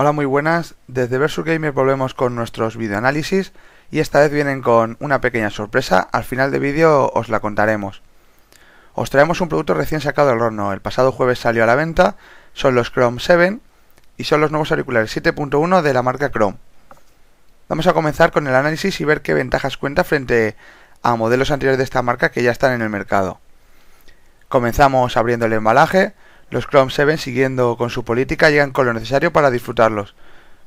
Hola, muy buenas. Desde Versus Gamer volvemos con nuestros videoanálisis y esta vez vienen con una pequeña sorpresa. Al final del vídeo os la contaremos. Os traemos un producto recién sacado del horno. El pasado jueves salió a la venta. Son los Chrome 7 y son los nuevos auriculares 7.1 de la marca Chrome. Vamos a comenzar con el análisis y ver qué ventajas cuenta frente a modelos anteriores de esta marca que ya están en el mercado. Comenzamos abriendo el embalaje los Chrome 7, siguiendo con su política, llegan con lo necesario para disfrutarlos.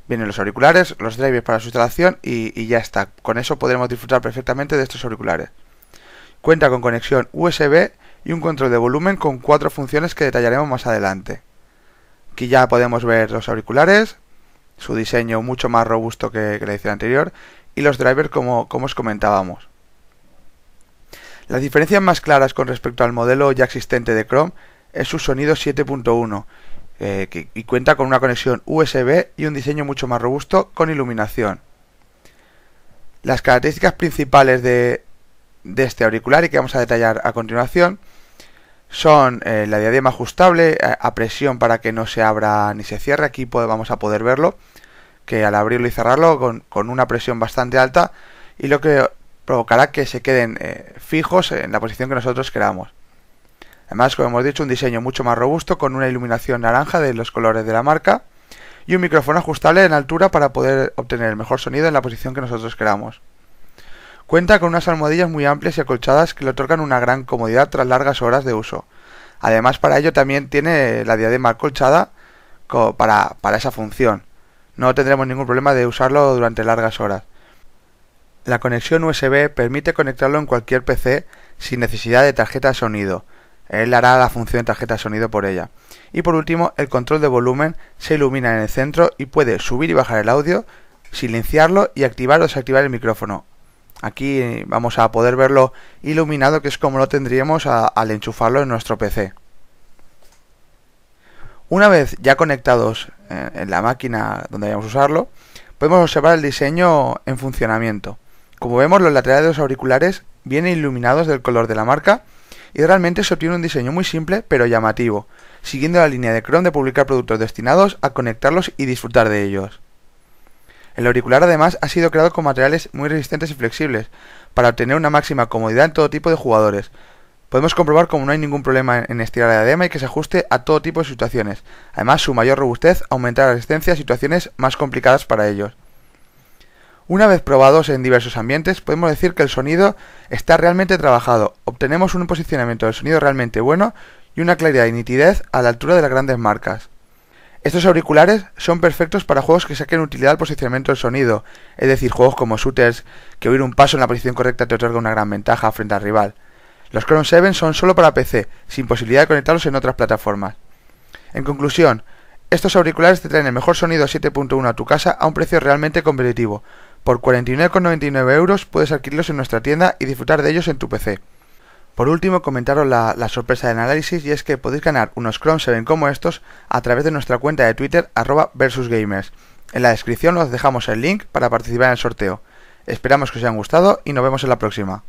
Vienen los auriculares, los drivers para su instalación y, ya está. Con eso podremos disfrutar perfectamente de estos auriculares. Cuenta con conexión USB y un control de volumen con cuatro funciones que detallaremos más adelante. Aquí ya podemos ver los auriculares, su diseño mucho más robusto que, que la edición anterior y los drivers como, como os comentábamos. Las diferencias más claras con respecto al modelo ya existente de Chrome es su sonido 7.1 eh, y cuenta con una conexión USB y un diseño mucho más robusto con iluminación. Las características principales de, este auricular y que vamos a detallar a continuación son eh, la diadema ajustable eh, a presión para que no se abra ni se cierre. Aquí vamos a poder verlo, que al abrirlo y cerrarlo con, una presión bastante alta y lo que provocará que se queden fijos en la posición que nosotros queramos. Además, como hemos dicho, un diseño mucho más robusto con una iluminación naranja de los colores de la marca y un micrófono ajustable en altura para poder obtener el mejor sonido en la posición que nosotros queramos. Cuenta con unas almohadillas muy amplias y acolchadas que le otorgan una gran comodidad tras largas horas de uso. Además, para ello también tiene la diadema acolchada para, para esa función. No tendremos ningún problema de usarlo durante largas horas. La conexión USB permite conectarlo en cualquier PC sin necesidad de tarjeta de sonido él hará la función de tarjeta sonido por ella. Y por último, el control de volumen se ilumina en el centro y puede subir y bajar el audio, silenciarlo y activar o desactivar el micrófono. Aquí eh, vamos a poder verlo iluminado, que es como lo tendríamos al enchufarlo en nuestro PC. Una vez ya conectados eh, en la máquina donde vayamos a usarlo, podemos observar el diseño en funcionamiento. Como vemos, los laterales de los auriculares vienen iluminados del color de la marca y realmente se obtiene un diseño muy simple pero llamativo, siguiendo la línea de Chrome de publicar productos destinados a conectarlos y disfrutar de ellos. El auricular además ha sido creado con materiales muy resistentes y flexibles, para obtener una máxima comodidad en todo tipo de jugadores. Podemos comprobar como no hay ningún problema en estirar la diadema y que se ajuste a todo tipo de situaciones. Además, su mayor robustez aumentará la resistencia a situaciones más complicadas para ellos. Una vez probados en diversos ambientes, podemos decir que el sonido está realmente trabajado, obtenemos un posicionamiento del sonido realmente bueno y una claridad y nitidez a la altura de las grandes marcas. Estos auriculares son perfectos para juegos que saquen utilidad al posicionamiento del sonido, es decir, juegos como shooters, que oír un paso en la posición correcta te otorga una gran ventaja frente al rival. Los Chrome 7 son solo para PC, sin posibilidad de conectarlos en otras plataformas. En conclusión, estos auriculares te traen el mejor sonido 7.1 a tu casa a un precio realmente competitivo, por 49,99 euros puedes adquirirlos en nuestra tienda y disfrutar de ellos en tu PC. Por último, comentaros la, sorpresa del análisis y es que podéis ganar unos Chrome 7 como estos a través de nuestra cuenta de Twitter arroba versusgamers. En la descripción os dejamos el link para participar en el sorteo. Esperamos que os hayan gustado y nos vemos en la próxima.